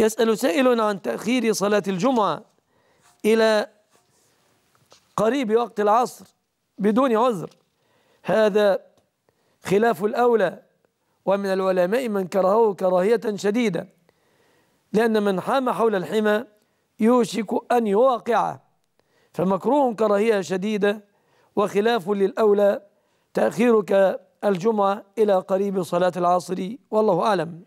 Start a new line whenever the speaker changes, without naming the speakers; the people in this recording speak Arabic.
يسأل سائل عن تأخير صلاة الجمعة إلى قريب وقت العصر بدون عذر هذا خلاف الأولى ومن العلماء من كرهه كراهية شديدة لأن من حام حول الحمى يوشك أن يواقعه فمكروه كراهية شديدة وخلاف للأولى تأخيرك الجمعة إلى قريب صلاة العصر والله أعلم